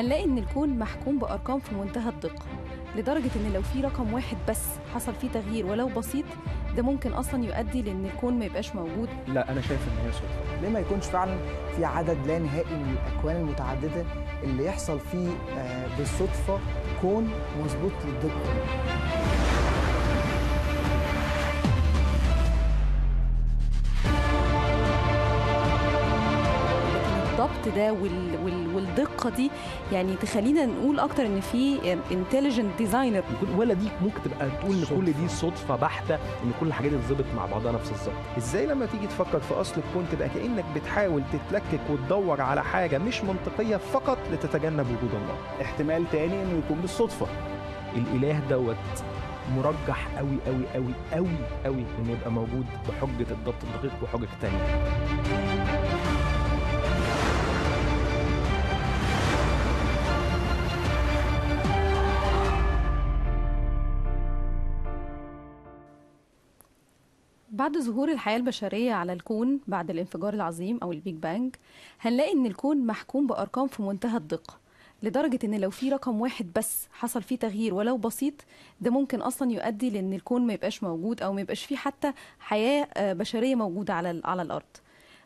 هنلاقي إن الكون محكوم بأرقام في منتهى الدقة لدرجة إن لو في رقم واحد بس حصل فيه تغيير ولو بسيط ده ممكن أصلا يؤدي لإن الكون ما يبقاش موجود لا أنا شايف إن هي صدفة ليه ما يكونش فعلا في عدد لا نهائي من الأكوان المتعددة اللي يحصل فيه آه، بالصدفة كون مظبوط للدقة الضبط ده والدقه دي يعني تخلينا نقول اكتر ان في انتليجنت ديزاينر ولا دي ممكن تبقى تقول ان كل دي صدفه بحته ان كل الحاجات اتظبط مع بعضها نفس الظبط ازاي لما تيجي تفكر في اصل الكون تبقى كانك بتحاول تتلكك وتدور على حاجه مش منطقيه فقط لتتجنب وجود الله احتمال تاني انه يكون بالصدفه الاله دوت مرجح قوي قوي قوي قوي قوي انه يبقى موجود بحجه الضبط الدقيق وحجج تانيه بعد ظهور الحياة البشرية على الكون بعد الانفجار العظيم أو البيج بانج هنلاقي إن الكون محكوم بأرقام في منتهى الدقة لدرجة إن لو في رقم واحد بس حصل فيه تغيير ولو بسيط ده ممكن أصلا يؤدي لأن الكون ما يبقاش موجود أو ما يبقاش فيه حتى حياة آه، بشرية موجودة على على الأرض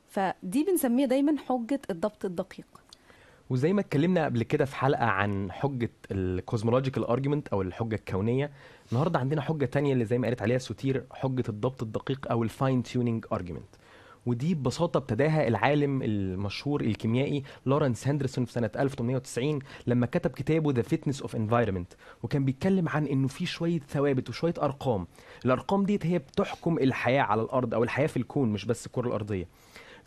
فدي بنسميها دايما حجة الضبط الدقيق وزي ما اتكلمنا قبل كده في حلقه عن حجه الكوزمولوجيكال ارجيومنت او الحجه الكونيه النهارده عندنا حجه تانية اللي زي ما قالت عليها سوتير حجه الضبط الدقيق او الفاين تيونينج ارجيومنت ودي ببساطه ابتداها العالم المشهور الكيميائي لورنس هندرسون في سنه 1890 لما كتب كتابه ذا فيتنس اوف انفايرمنت وكان بيتكلم عن انه في شويه ثوابت وشويه ارقام الارقام ديت هي بتحكم الحياه على الارض او الحياه في الكون مش بس الكره الارضيه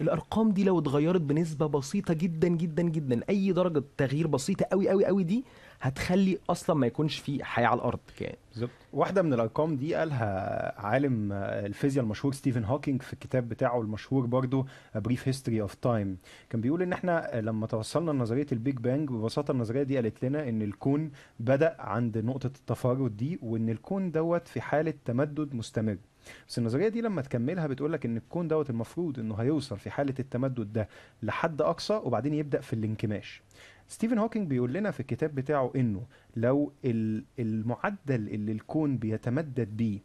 الارقام دي لو اتغيرت بنسبه بسيطه جدا جدا جدا اي درجه تغيير بسيطه قوي قوي قوي دي هتخلي اصلا ما يكونش في حياه على الارض بالظبط واحده من الارقام دي قالها عالم آه، الفيزياء المشهور ستيفن هوكينج في الكتاب بتاعه المشهور برضه بريف هيستوري اوف تايم كان بيقول ان احنا لما توصلنا لنظريه البيج بانج ببساطه النظريه دي قالت لنا ان الكون بدا عند نقطه التفرد دي وان الكون دوت في حاله تمدد مستمر بس النظريه دي لما تكملها بتقول لك ان الكون دوت المفروض انه هيوصل في حاله التمدد ده لحد اقصى وبعدين يبدا في الانكماش ستيفن هوكينج بيقول لنا في الكتاب بتاعه انه لو المعدل اللي الكون بيتمدد بيه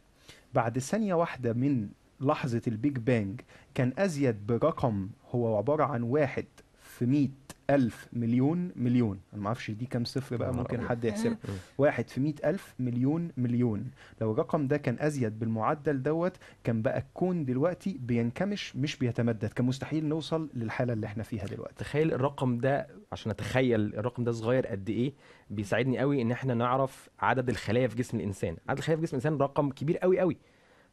بعد ثانيه واحده من لحظه البيج بانج كان ازيد برقم هو عباره عن واحد في 100 ألف مليون مليون أنا ما أعرفش دي كام صفر بقى ممكن حد يحسبها واحد في مئة ألف مليون مليون لو الرقم ده كان أزيد بالمعدل دوت كان بقى الكون دلوقتي بينكمش مش بيتمدد كان مستحيل نوصل للحالة اللي احنا فيها دلوقتي تخيل الرقم ده عشان أتخيل الرقم ده صغير قد إيه بيساعدني قوي إن احنا نعرف عدد الخلايا في جسم الإنسان عدد الخلايا في جسم الإنسان رقم كبير قوي قوي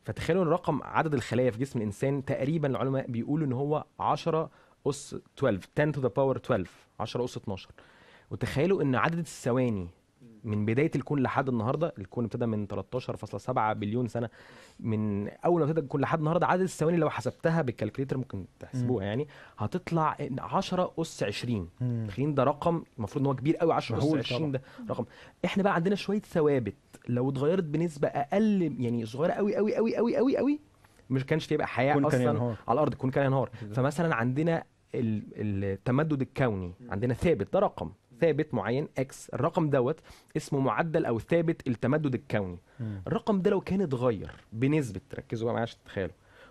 فتخيلوا الرقم عدد الخلايا في جسم الانسان تقريبا العلماء بيقولوا ان هو 10 اس 12 10 تو ذا باور 12 10 اس 12 وتخيلوا ان عدد الثواني من بدايه الكون لحد النهارده الكون ابتدى من 13.7 بليون سنه من اول ما ابتدى الكون لحد النهارده عدد الثواني لو حسبتها بالكالكليتر ممكن تحسبوها يعني هتطلع 10 اس 20 تخيل ده رقم المفروض ان هو كبير قوي 10 اس 20 ده رقم احنا بقى عندنا شويه ثوابت لو اتغيرت بنسبه اقل يعني صغيره قوي قوي قوي قوي قوي قوي مش كانش تبقى حياه اصلا على الارض الكون كان ينهار فمثلا عندنا التمدد الكوني عندنا ثابت ده رقم ثابت معين اكس الرقم دوت اسمه معدل او ثابت التمدد الكوني الرقم ده لو كان اتغير بنسبه ركزوا بقى معايا عشان تتخيلوا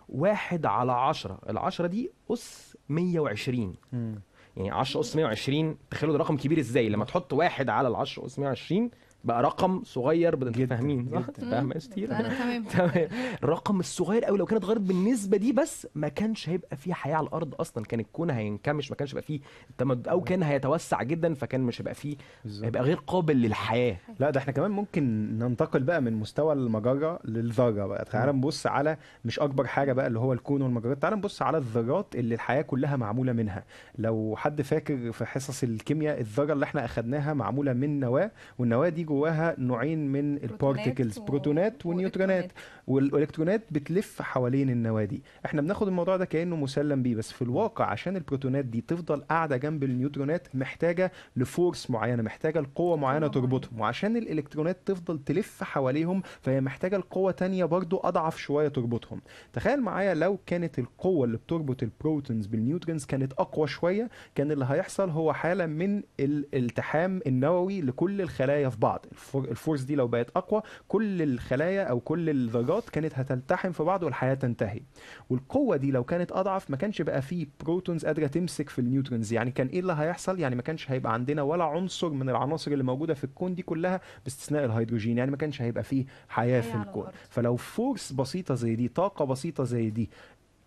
واحد على عشرة العشرة دي أس 120 مم. يعني 10 أس 120 تخيلوا ده رقم كبير إزاي لما تحط واحد على العشرة أس 120 بقى رقم صغير بدنا فاهمين صح فاهمه ستير تمام الرقم الصغير قوي لو كانت اتغيرت بالنسبه دي بس ما كانش هيبقى في حياه على الارض اصلا كان الكون هينكمش ما كانش هيبقى فيه تمدد او كان هيتوسع جدا فكان مش هيبقى فيه هيبقى غير قابل للحياه لا ده احنا كمان ممكن ننتقل بقى من مستوى المجره للذره بقى تعالى نبص على مش اكبر حاجه بقى اللي هو الكون والمجرات تعالى نبص على الذرات اللي الحياه كلها معموله منها لو حد فاكر في حصص الكيمياء الذره اللي احنا اخذناها معموله من نواه والنواه دي جواها نوعين من البارتيكلز بروتونات ونيوترونات والالكترونات بتلف حوالين النواه دي احنا بناخد الموضوع ده كانه مسلم بيه بس في الواقع عشان البروتونات دي تفضل قاعده جنب النيوترونات محتاجه لفورس معينه محتاجه لقوه معينه تربطهم وعشان الالكترونات تفضل تلف حواليهم فهي محتاجه لقوه تانية برضو اضعف شويه تربطهم تخيل معايا لو كانت القوه اللي بتربط البروتونز بالنيوترونز كانت اقوى شويه كان اللي هيحصل هو حاله من الالتحام النووي لكل الخلايا في بعض بعض الفورس دي لو بقت اقوى كل الخلايا او كل الذرات كانت هتلتحم في بعض والحياه تنتهي والقوه دي لو كانت اضعف ما كانش بقى فيه بروتونز قادره تمسك في النيوترونز يعني كان ايه اللي هيحصل يعني ما كانش هيبقى عندنا ولا عنصر من العناصر اللي موجوده في الكون دي كلها باستثناء الهيدروجين يعني ما كانش هيبقى فيه حياه في الكون فلو فورس بسيطه زي دي طاقه بسيطه زي دي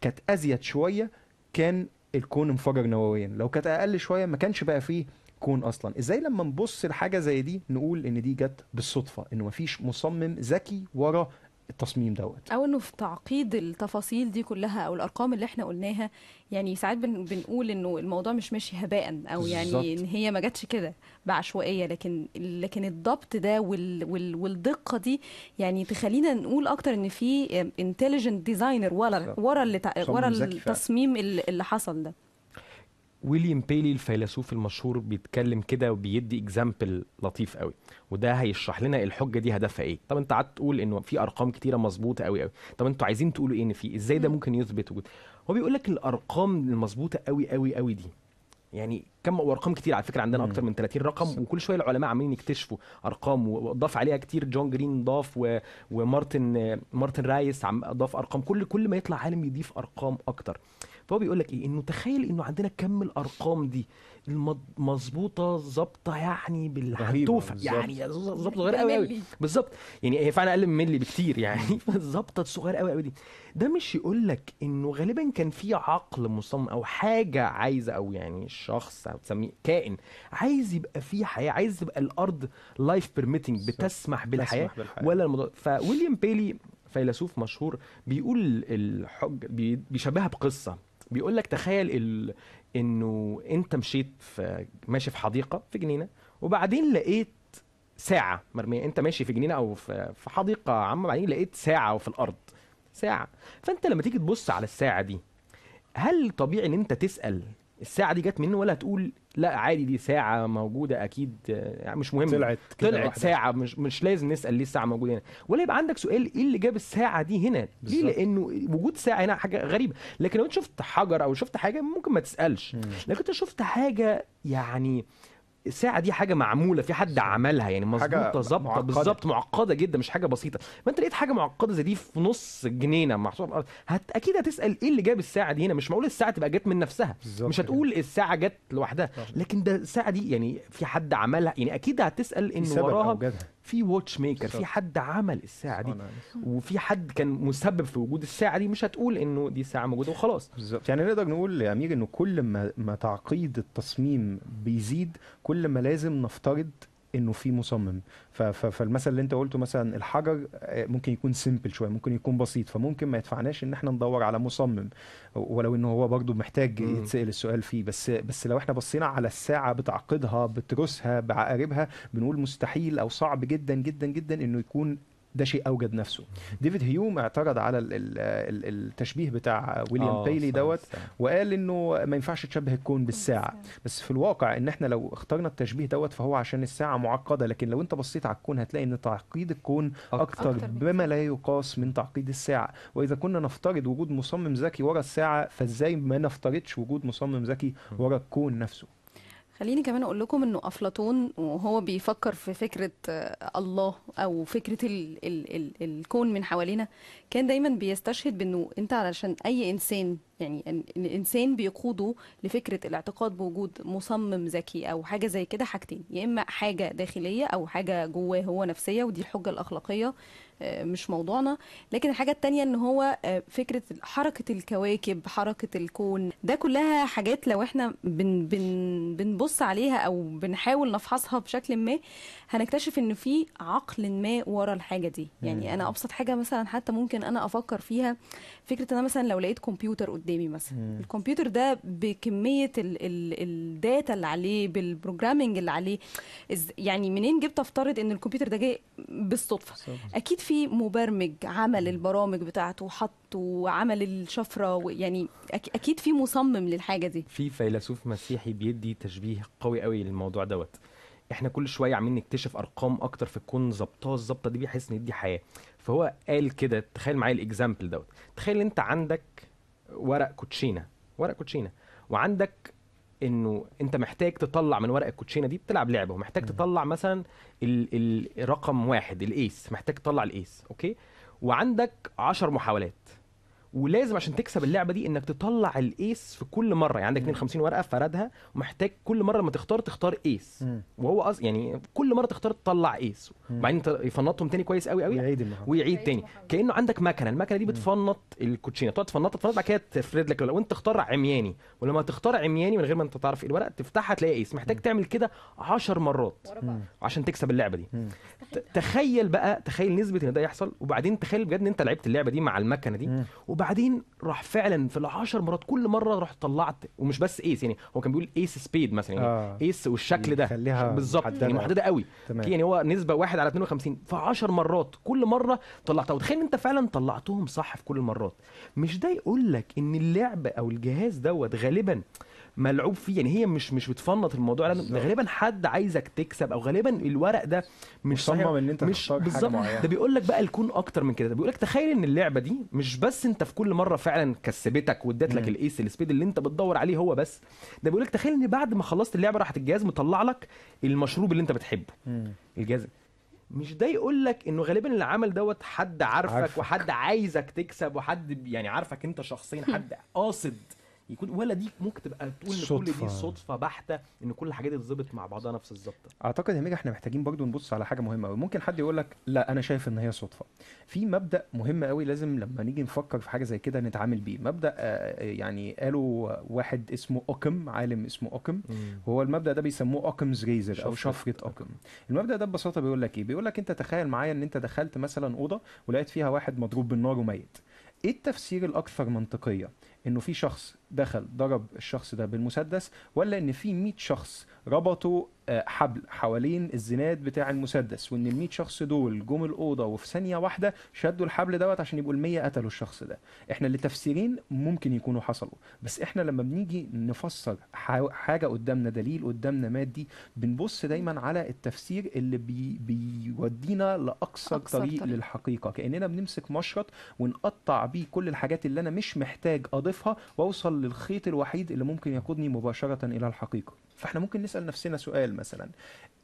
كانت ازيد شويه كان الكون انفجر نوويا لو كانت اقل شويه ما كانش بقى فيه الكون اصلا ازاي لما نبص لحاجه زي دي نقول ان دي جت بالصدفه انه مفيش مصمم ذكي ورا التصميم دوت او انه في تعقيد التفاصيل دي كلها او الارقام اللي احنا قلناها يعني ساعات بن بنقول انه الموضوع مش ماشي هباء او يعني بالزبط. ان هي ما جاتش كده بعشوائيه لكن لكن الضبط ده وال وال والدقه دي يعني تخلينا نقول اكتر ان في انتليجنت ديزاينر ورا ورا ورا التصميم اللي حصل ده ويليام بيلي الفيلسوف المشهور بيتكلم كده وبيدي اكزامبل لطيف قوي وده هيشرح لنا الحجه دي هدفها ايه طب انت قعدت تقول انه في ارقام كتيره مظبوطه قوي قوي طب انتوا عايزين تقولوا ايه ان في ازاي ده ممكن يثبت وجود هو بيقول لك الارقام المظبوطه قوي قوي قوي دي يعني كم وارقام كتير على فكره عندنا اكتر من 30 رقم وكل شويه العلماء عمالين يكتشفوا ارقام وضاف عليها كتير جون جرين ضاف ومارتن مارتن رايس عم ضاف ارقام كل كل ما يطلع عالم يضيف ارقام اكتر فهو بيقول لك ايه انه تخيل انه عندنا كم الارقام دي مظبوطه ظابطه يعني بالحتوفه يعني ظابطه صغيره قوي قوي بالظبط يعني هي فعلا اقل من ملي بكتير يعني ظابطه صغيره قوي قوي دي ده مش يقول لك انه غالبا كان في عقل مصمم او حاجه عايزه او يعني شخص او تسميه كائن عايز يبقى فيه حياه عايز يبقى الارض لايف بيرميتنج بتسمح بالحياه, بالحياة. ولا الموضوع فويليام بيلي فيلسوف مشهور بيقول الحج بيشبهها بقصه بيقول لك تخيل ال... انه انت مشيت في ماشي في حديقه في جنينه وبعدين لقيت ساعه مرميه انت ماشي في جنينه او في, في حديقه عامه بعدين لقيت ساعه وفي الارض ساعه فانت لما تيجي تبص على الساعه دي هل طبيعي ان انت تسال الساعه دي جت منه ولا هتقول لا عادي دي ساعه موجوده اكيد يعني مش مهم طلعت طلعت ساعه مش مش لازم نسال ليه الساعه موجوده هنا ولا يبقى عندك سؤال ايه اللي جاب الساعه دي هنا ليه لانه وجود ساعه هنا حاجه غريبه لكن لو انت شفت حجر او شفت حاجه ممكن ما تسالش لكن انت شفت حاجه يعني آه الساعه دي حاجه معموله في حد عملها يعني مظبوطه ظابطه بالظبط معقده جدا مش حاجه بسيطه فانت لقيت حاجه معقده زي دي في نص الجنينه محطوطه هت... اكيد هتسال ايه اللي جاب الساعه دي هنا مش معقول الساعه تبقى جت من نفسها مش هتقول يعني. الساعه جت لوحدها لكن ده الساعه دي يعني في حد عملها يعني اكيد هتسال ان وراها أوجدها. في واتش ميكر في حد عمل الساعه دي وفي حد كان مسبب في وجود الساعه دي مش هتقول انه دي ساعه موجوده وخلاص بالظبط يعني نقدر نقول يا امير انه كل ما ما تعقيد التصميم بيزيد كل ما لازم نفترض انه في مصمم فالمثل اللي انت قلته مثلا الحجر آه، ممكن يكون سيمبل شويه ممكن يكون بسيط فممكن ما يدفعناش ان احنا ندور على مصمم ولو ان هو برضه محتاج يتسال السؤال فيه بس بس لو احنا بصينا على الساعه بتعقدها بتروسها بعقاربها بنقول مستحيل او صعب جدا جدا جدا انه يكون ده شيء اوجد نفسه ديفيد هيوم اعترض على التشبيه بتاع ويليام آه، بايلي دوت وقال انه ما ينفعش تشبه الكون بالساعه بس في الواقع ان احنا لو اخترنا التشبيه دوت فهو عشان الساعه معقده لكن لو انت بصيت على الكون هتلاقي ان تعقيد الكون اكثر أكتر بما لا يقاس من تعقيد الساعه واذا كنا نفترض وجود مصمم ذكي ورا الساعه فازاي ما نفترضش وجود مصمم ذكي ورا الكون نفسه خليني كمان اقول لكم انه افلاطون وهو بيفكر في فكره آه، الله او فكره الـ الـ الـ الكون من حوالينا كان دايما بيستشهد بانه انت علشان اي انسان يعني الانسان بيقوده لفكره الاعتقاد بوجود مصمم ذكي او حاجه زي كده حاجتين يا اما حاجه داخليه او حاجه جواه هو نفسيه ودي الحجه الاخلاقيه آه، مش موضوعنا لكن الحاجه التانية ان هو آه، فكره حركه الكواكب حركه الكون ده كلها حاجات لو احنا بن بن بنبص عليها او بنحاول نفحصها بشكل ما هنكتشف ان في عقل ما ورا الحاجه دي يعني انا ابسط حاجه مثلا حتى ممكن انا افكر فيها فكره ان انا مثلا لو لقيت كمبيوتر قدامي مثلا الكمبيوتر ده بكميه الداتا اللي عليه بالبروجرامنج اللي عليه يعني منين جبت افترض ان الكمبيوتر ده جاي بالصدفه صح. اكيد في مبرمج عمل البرامج بتاعته وحط وعمل الشفره يعني اكيد في مصمم للحاجه دي في فيلسوف مسيحي بيدي تشبيه قوي قوي للموضوع دوت احنا كل شويه عمالين نكتشف ارقام اكتر في الكون ظابطاه الظابطه دي بيحس ان دي حياه فهو قال كده تخيل معايا الاكزامبل دوت تخيل انت عندك ورق كوتشينه ورق كوتشينه وعندك انه انت محتاج تطلع من ورق الكوتشينه دي بتلعب لعبه ومحتاج تطلع مثلا الرقم واحد الايس محتاج تطلع الايس اوكي وعندك 10 محاولات ولازم عشان تكسب اللعبه دي انك تطلع الايس في كل مره يعني عندك 52 ورقه فردها ومحتاج كل مره لما تختار تختار ايس وهو أص... يعني كل مره تختار تطلع ايس وبعدين انت يفنطهم تاني كويس قوي قوي ويعيد المحاولة. ويعيد تاني كانه عندك مكنه المكنه دي بتفنط الكوتشينه تقعد تفنطها تفنط بعد كده تفرد لك لو انت تختار عمياني ولما تختار عمياني من غير ما انت تعرف ايه الورقه تفتحها تلاقي ايس محتاج تعمل كده 10 مرات م. عشان تكسب اللعبه دي تخيل بقى تخيل نسبه ان ده يحصل وبعدين تخيل بجد ان انت لعبت اللعبه دي مع المكنه دي وبعدين راح فعلا في العشر مرات كل مره رحت طلعت ومش بس ايس يعني هو كان بيقول ايس سبيد مثلا يعني آه. ايس والشكل ده بالظبط يعني محدده قوي تمام. يعني هو نسبه واحد على 52 في 10 مرات كل مره طلعتها وتخيل انت فعلا طلعتهم صح في كل المرات مش ده يقول لك ان اللعب او الجهاز دوت غالبا ملعوب فيه يعني هي مش مش بتفنط الموضوع لأن غالبا حد عايزك تكسب او غالبا الورق ده مش صمم ان انت مش بالظبط ده بيقول لك بقى الكون اكتر من كده ده بيقول لك تخيل ان اللعبه دي مش بس انت في كل مره فعلا كسبتك واديت لك الايس السبيد اللي انت بتدور عليه هو بس ده بيقول لك تخيل ان بعد ما خلصت اللعبه راحت الجهاز مطلع لك المشروب اللي انت بتحبه الجهاز مش ده يقول لك انه غالبا اللي عمل دوت حد عارفك, عارفك وحد عايزك تكسب وحد يعني عارفك انت شخصيا حد قاصد يكون ولا دي ممكن تبقى تقول ان كل دي صدفه بحته ان كل الحاجات دي اتظبط مع بعضها نفس الظبط اعتقد يا ميجا احنا محتاجين برضو نبص على حاجه مهمه قوي ممكن حد يقول لك لا انا شايف ان هي صدفه في مبدا مهم قوي لازم لما نيجي نفكر في حاجه زي كده نتعامل بيه مبدا آه، آه، يعني قاله واحد اسمه اوكم عالم اسمه اوكم هو المبدا ده بيسموه اوكمز ريزر او شفره اوكم المبدا ده ببساطه بيقول لك ايه بيقول لك انت تخيل معايا ان انت دخلت مثلا اوضه ولقيت فيها واحد مضروب بالنار وميت ايه التفسير الاكثر منطقيه انه في شخص دخل ضرب الشخص ده بالمسدس ولا ان في 100 شخص ربطوا آه، حبل حوالين الزناد بتاع المسدس وان ال 100 شخص دول جم الاوضه وفي ثانيه واحده شدوا الحبل دوت عشان يبقوا ال 100 قتلوا الشخص ده احنا اللي تفسيرين ممكن يكونوا حصلوا بس احنا لما بنيجي نفسر حاجه قدامنا دليل قدامنا مادي بنبص دايما على التفسير اللي بي بيودينا لاقصى طريق, طريق للحقيقه كاننا بنمسك مشرط ونقطع بيه كل الحاجات اللي انا مش محتاج اضيفها واوصل للخيط الوحيد اللي ممكن يقودني مباشره الى الحقيقه فاحنا ممكن نسال نفسنا سؤال مثلا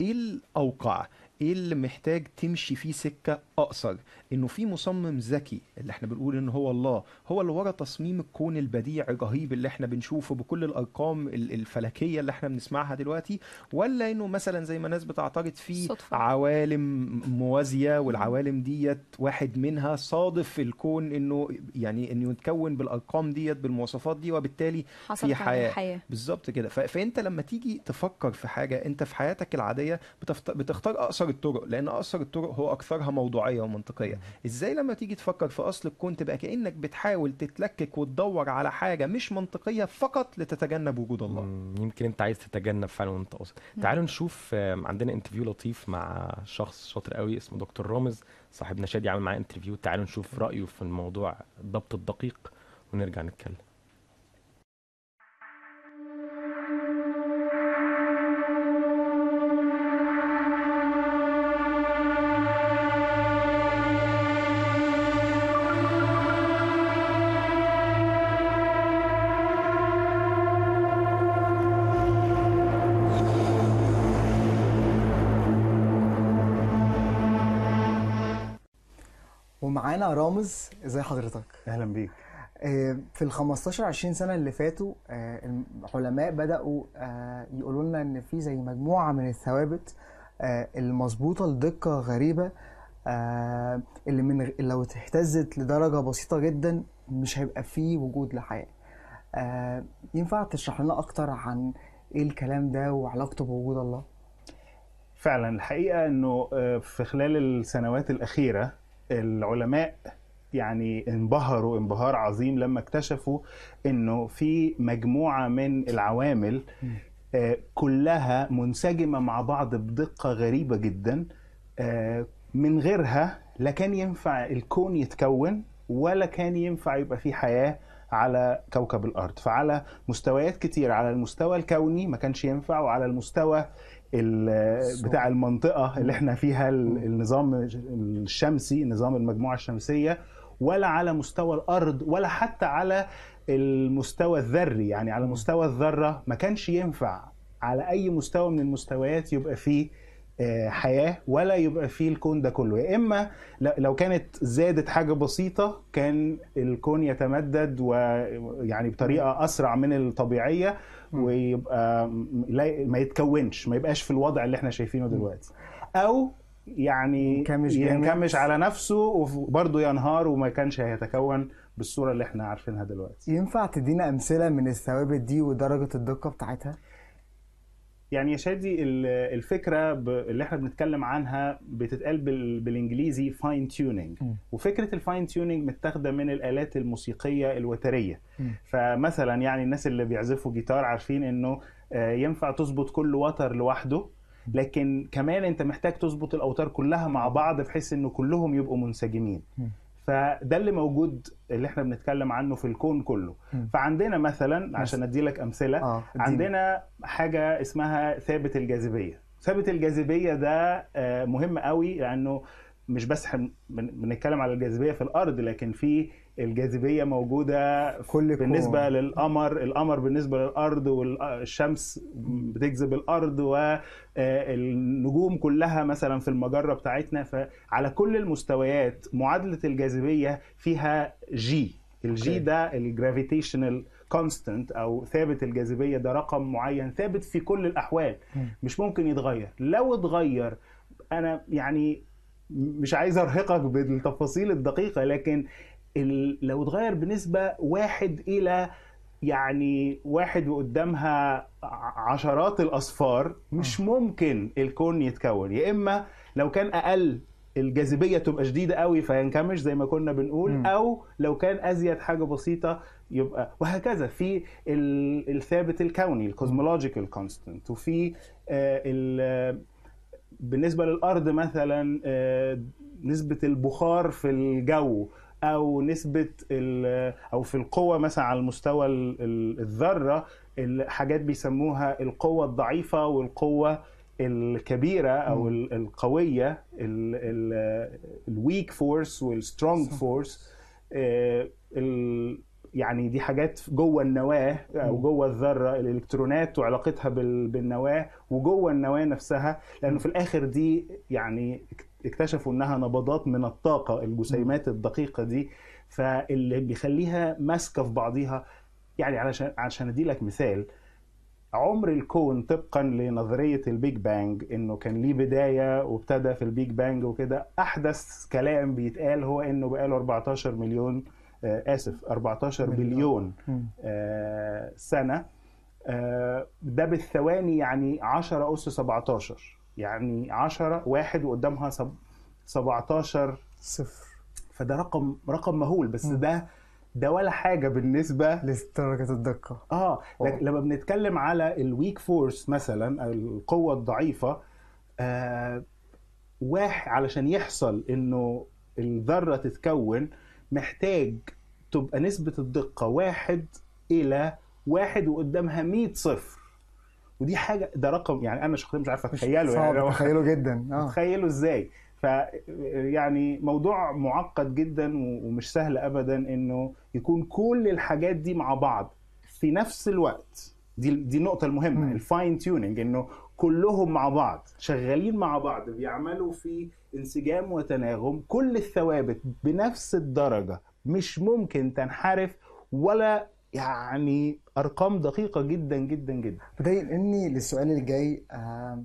ايه الاوقع ايه اللي محتاج تمشي فيه سكه اقصر انه في مصمم ذكي اللي احنا بنقول ان هو الله هو اللي ورا تصميم الكون البديع الرهيب اللي احنا بنشوفه بكل الارقام الفلكيه اللي احنا بنسمعها دلوقتي ولا انه مثلا زي ما ناس بتعترض في صدفة. عوالم موازيه والعوالم ديت واحد منها صادف الكون انه يعني انه يتكون بالارقام ديت بالمواصفات دي وبالتالي في حياه, حياة. بالظبط كده فانت لما تيجي تفكر في حاجه انت في حياتك العاديه بتختار اقصر اقصر الطرق لان اقصر الطرق هو اكثرها موضوعيه ومنطقيه ازاي لما تيجي تفكر في اصل الكون تبقى كانك بتحاول تتلكك وتدور على حاجه مش منطقيه فقط لتتجنب وجود الله يمكن انت عايز تتجنب فعلا وانت قاصد تعالوا نشوف عندنا انترفيو لطيف مع شخص شاطر قوي اسمه دكتور رامز صاحبنا شادي عامل معاه انترفيو تعالوا نشوف رايه في الموضوع الضبط الدقيق ونرجع نتكلم معانا رامز ازي حضرتك اهلا بيك آه، في ال 15 20 سنه اللي فاتوا آه، العلماء بداوا آه، يقولوا لنا ان في زي مجموعه من الثوابت المظبوطه لدقه غريبه اللي من لو اهتزت لدرجه بسيطه جدا مش هيبقى فيه وجود لحياه ينفع تشرح لنا اكتر عن ايه الكلام ده وعلاقته بوجود الله فعلا الحقيقه انه في خلال السنوات الاخيره العلماء يعني انبهروا انبهار عظيم لما اكتشفوا انه في مجموعه من العوامل آه، كلها منسجمه مع بعض بدقه غريبه جدا آه، من غيرها لا كان ينفع الكون يتكون ولا كان ينفع يبقى في حياه على كوكب الارض فعلى مستويات كتير على المستوى الكوني ما كانش ينفع وعلى المستوى بتاع المنطقه اللي احنا فيها mm. النظام الشمسي نظام المجموعه الشمسيه ولا على مستوى الارض ولا حتى على المستوى الذري يعني على mm. مستوى الذره ما كانش ينفع على اي مستوى من المستويات يبقى فيه آه، حياه ولا يبقى فيه الكون ده كله يا اما لو كانت زادت حاجه بسيطه كان الكون يتمدد ويعني mm. بطريقه اسرع من الطبيعيه ويبقى ما يتكونش ما يبقاش في الوضع اللي احنا شايفينه دلوقتي او يعني ينكمش, ينكمش على نفسه وبرضه ينهار وما كانش هيتكون بالصوره اللي احنا عارفينها دلوقتي ينفع تدينا امثله من الثوابت دي ودرجه الدقه بتاعتها يعني يا شادي الفكره اللي احنا بنتكلم عنها بتتقال بالانجليزي فاين تيوننج وفكره الفاين تيوننج متاخده من الالات الموسيقيه الوتريه فمثلا يعني الناس اللي بيعزفوا جيتار عارفين انه آه، ينفع تظبط كل وتر لوحده لكن كمان انت محتاج تظبط الاوتار كلها مع بعض بحيث انه كلهم يبقوا منسجمين فده اللي موجود اللي احنا بنتكلم عنه في الكون كله م. فعندنا مثلا عشان ادي لك امثله آه. عندنا حاجه اسمها ثابت الجاذبيه ثابت الجاذبيه ده آه، مهم قوي لانه مش بس احنا بنتكلم على الجاذبيه في الارض لكن في الجاذبيه موجوده كل بالنسبه كون. للقمر القمر بالنسبه للارض والشمس بتجذب الارض والنجوم آه، كلها مثلا في المجره بتاعتنا فعلى كل المستويات معادله الجاذبيه فيها جي الجي ده الجرافيتيشنال كونستنت او ثابت الجاذبيه ده رقم معين ثابت في كل الاحوال مش ممكن يتغير لو اتغير انا يعني مش عايز ارهقك بالتفاصيل الدقيقه لكن لو اتغير بنسبه واحد الى يعني واحد وقدامها عشرات الاصفار مش آه. ممكن الكون يتكون يا اما لو كان اقل الجاذبيه تبقى شديده قوي فينكمش زي ما كنا بنقول او لو كان ازيد حاجه بسيطه يبقى وهكذا في الثابت الكوني الكوزمولوجيكال كونستنت وفي آه، بالنسبه للارض مثلا آه، نسبه البخار في الجو او نسبه او في القوه مثلا على المستوى الذره الحاجات بيسموها القوه الضعيفه والقوه الكبيره او القويه الويك فورس والسترونج فورس يعني دي حاجات جوه النواه او آه، جوه الذره الالكترونات وعلاقتها بالنواه وجوه النواه نفسها لانه في الاخر دي يعني اكتشفوا انها نبضات من الطاقه الجسيمات الدقيقه دي فاللي بيخليها ماسكه في بعضيها يعني علشان عشان ادي لك مثال عمر الكون طبقا لنظريه البيج بانج انه كان ليه بدايه وابتدى في البيج بانج وكده احدث كلام بيتقال هو انه بقاله 14 مليون آه، اسف 14 بليون آه، سنه آه، ده بالثواني يعني 10 اس 17 يعني 10 واحد وقدامها 17 صفر فده رقم رقم مهول بس ده ده ولا حاجه بالنسبه لدرجه الدقه اه لما بنتكلم على الويك فورس مثلا القوه الضعيفه آه واحد علشان يحصل انه الذره تتكون محتاج تبقى نسبة الدقة واحد إلى واحد وقدامها 100 صفر ودي حاجة ده رقم يعني أنا شخصيا مش عارف أتخيله يعني. صعب يعني أتخيله جدا آه. أتخيله إزاي ف يعني موضوع معقد جدا ومش سهل أبدا إنه يكون كل الحاجات دي مع بعض في نفس الوقت دي دي النقطة المهمة الفاين تيوننج إنه كلهم مع بعض شغالين مع بعض بيعملوا في انسجام وتناغم كل الثوابت بنفس الدرجه مش ممكن تنحرف ولا يعني ارقام دقيقه جدا جدا جدا بدايه اني للسؤال الجاي آه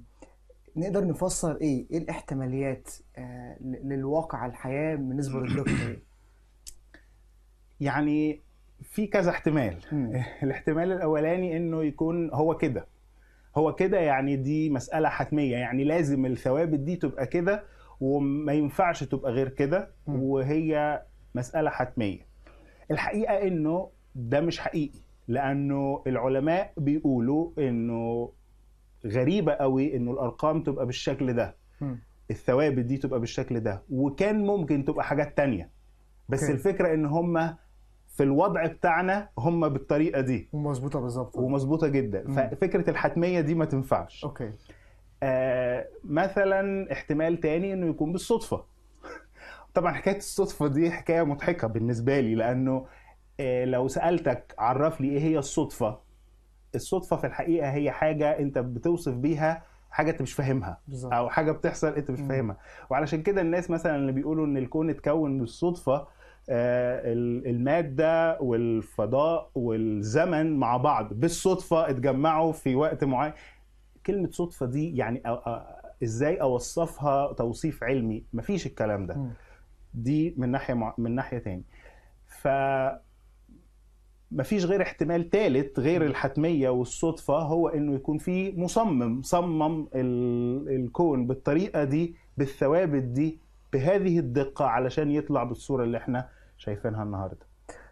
نقدر نفسر ايه ايه الاحتماليات آه للواقع الحياه بالنسبه للدكتور يعني في كذا احتمال الاحتمال الاولاني انه يكون هو كده هو كده يعني دي مساله حتميه يعني لازم الثوابت دي تبقى كده وما ينفعش تبقى غير كده وهي مساله حتميه الحقيقه انه ده مش حقيقي لانه العلماء بيقولوا انه غريبه قوي انه الارقام تبقى بالشكل ده الثوابت دي تبقى بالشكل ده وكان ممكن تبقى حاجات تانية بس okay. الفكره ان هم في الوضع بتاعنا هم بالطريقه دي ومظبوطه بالظبط ومظبوطه جدا مم. ففكره الحتميه دي ما تنفعش اوكي آه مثلا احتمال تاني انه يكون بالصدفه طبعا حكايه الصدفه دي حكايه مضحكه بالنسبه لي لانه آه لو سالتك عرف لي ايه هي الصدفه الصدفه في الحقيقه هي حاجه انت بتوصف بيها حاجه انت مش فاهمها بالزبط. او حاجه بتحصل انت مش فاهمها وعلشان كده الناس مثلا اللي بيقولوا ان الكون اتكون بالصدفه آه، الماده والفضاء والزمن مع بعض بالصدفه اتجمعوا في وقت معين كلمه صدفه دي يعني ازاي اوصفها توصيف علمي مفيش الكلام ده دي من ناحيه مع... من ناحيه تاني ف مفيش غير احتمال ثالث غير الحتميه والصدفه هو انه يكون في مصمم صمم ال... الكون بالطريقه دي بالثوابت دي بهذه الدقه علشان يطلع بالصوره اللي احنا شايفينها النهارده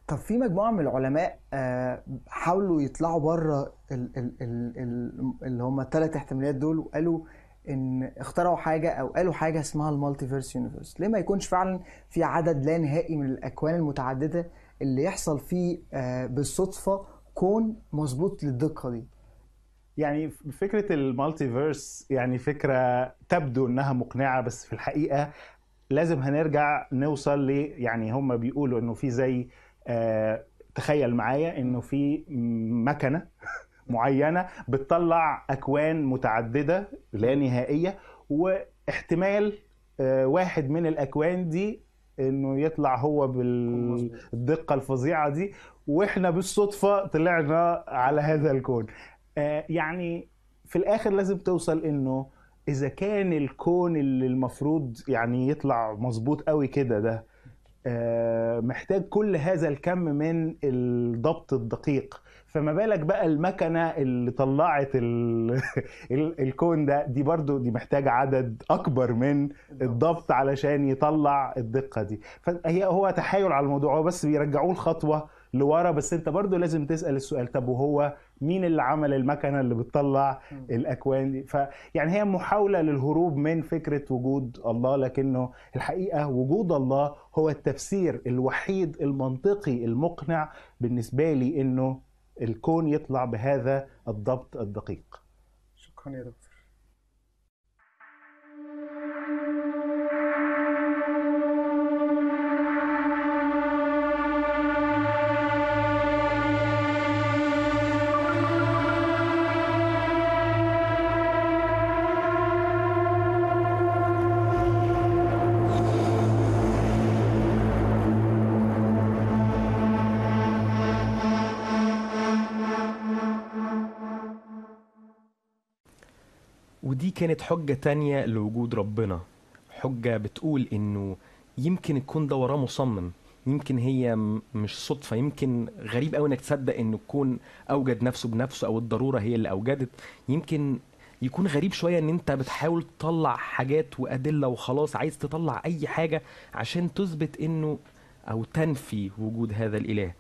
طب في مجموعه من العلماء آه، حاولوا يطلعوا بره اللي هم الثلاث احتماليات دول وقالوا ان اخترعوا حاجه او قالوا حاجه اسمها المالتيفيرس يونيفرس ليه ما يكونش فعلا في عدد لا نهائي من الاكوان المتعدده اللي يحصل فيه آه، بالصدفه كون مظبوط للدقه دي يعني فكره المالتيفيرس يعني فكره تبدو انها مقنعه بس في الحقيقه لازم هنرجع نوصل ل يعني هم بيقولوا انه في زي آه، تخيل معايا انه في مكنه معينه بتطلع اكوان متعدده لا نهائيه واحتمال آه، واحد من الاكوان دي انه يطلع هو بالدقه الفظيعه دي واحنا بالصدفه طلعنا على هذا الكون آه، يعني في الاخر لازم توصل انه اذا كان الكون اللي المفروض يعني يطلع مظبوط قوي كده ده آه، محتاج كل هذا الكم من الضبط الدقيق فما بالك بقى المكنه اللي طلعت ال... الكون ده دي برضو دي محتاجه عدد اكبر من الضبط علشان يطلع الدقه دي فهي هو تحايل على الموضوع هو بس بيرجعوه لخطوه لورا بس انت برضو لازم تسال السؤال طب وهو مين اللي عمل المكنه اللي بتطلع الاكوان دي فيعني هي محاوله للهروب من فكره وجود الله لكنه الحقيقه وجود الله هو التفسير الوحيد المنطقي المقنع بالنسبه لي انه الكون يطلع بهذا الضبط الدقيق شكرا يا دكتور كانت حجة تانية لوجود ربنا حجة بتقول إنه يمكن الكون ده وراه مصمم يمكن هي مش صدفة يمكن غريب قوي انك تصدق ان الكون اوجد نفسه بنفسه او الضرورة هي اللي اوجدت يمكن يكون غريب شوية ان انت بتحاول تطلع حاجات وادلة وخلاص عايز تطلع اي حاجة عشان تثبت انه او تنفي وجود هذا الاله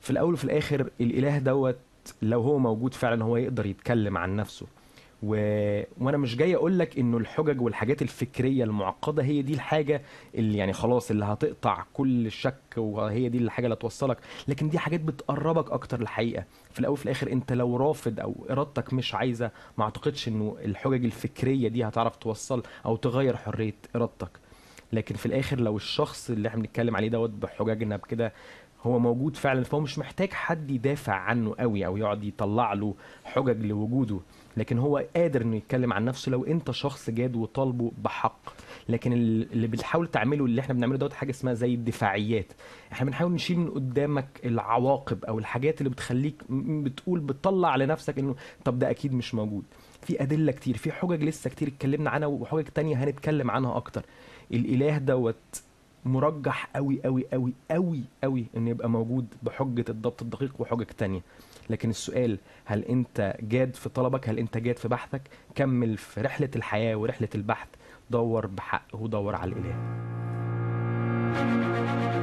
في الاول وفي الاخر الاله دوت لو هو موجود فعلا هو يقدر يتكلم عن نفسه و... وانا مش جاي اقول لك انه الحجج والحاجات الفكريه المعقده هي دي الحاجه اللي يعني خلاص اللي هتقطع كل الشك وهي دي الحاجه اللي هتوصلك لكن دي حاجات بتقربك اكتر للحقيقه في الاول وفي الاخر انت لو رافض او ارادتك مش عايزه ما اعتقدش انه الحجج الفكريه دي هتعرف توصل او تغير حريه ارادتك لكن في الاخر لو الشخص اللي احنا بنتكلم عليه دوت بحججنا بكده هو موجود فعلا فهو مش محتاج حد يدافع عنه قوي او يقعد يطلع له حجج لوجوده لكن هو قادر انه يتكلم عن نفسه لو انت شخص جاد وطالبه بحق لكن اللي بتحاول تعمله اللي احنا بنعمله دوت حاجه اسمها زي الدفاعيات احنا بنحاول نشيل من قدامك العواقب او الحاجات اللي بتخليك بتقول بتطلع لنفسك انه طب ده اكيد مش موجود في ادله كتير في حجج لسه كتير اتكلمنا عنها وحجج تانية هنتكلم عنها اكتر الاله دوت مرجح قوي قوي قوي قوي قوي انه يبقى موجود بحجه الضبط الدقيق وحجج تانية لكن السؤال هل انت جاد في طلبك هل انت جاد في بحثك كمل في رحله الحياه ورحله البحث دور بحقه ودور على الاله